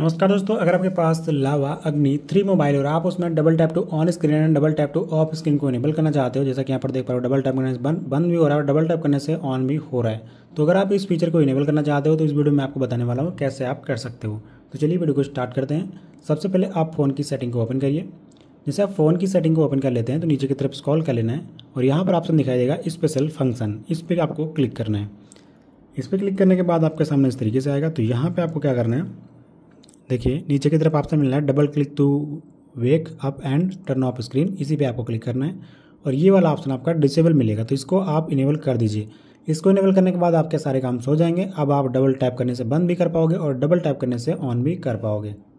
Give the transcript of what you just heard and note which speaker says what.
Speaker 1: नमस्कार दोस्तों अगर आपके पास लावा अग्नि थ्री मोबाइल और आप उसमें double tap to on screen and double tap to off screen को इनेबल करना चाहते हो जैसा कि यहाँ पर देख पा रहे हो डबल टैप करने से बंद बंद भी हो रहा है और डबल टैप करने से ऑन भी हो रहा है तो अगर आप इस फीचर को इनेबल करना चाहते हो तो इस वीडियो में आपको बताने वाला हूँ कैसे आप कर सकते हो तो चलिए वीडियो को स्टार्ट करते हैं सबसे पहले आप फ़ोन की सेटिंग को ओपन करिए जैसे आप फ़ोन की सेटिंग को ओपन कर लेते हैं तो नीचे की तरफ स्कॉल कर लेना है और यहाँ पर ऑप्शन दिखाई देगा स्पेशल फंक्शन इस पर आपको क्लिक करना है इस पर क्लिक करने के बाद आपके सामने इस तरीके से आएगा तो यहाँ पर आपको क्या करना है देखिए नीचे की तरफ ऑप्शन मिल रहा है double click to wake up and turn off screen इसी पे आपको क्लिक करना है और ये वाला ऑप्शन आपका डिसेबल मिलेगा तो इसको आप इनेबल कर दीजिए इसको इनेबल करने के बाद आपके सारे काम सो जाएंगे अब आप डबल टैप करने से बंद भी कर पाओगे और डबल टैप करने से ऑन भी कर पाओगे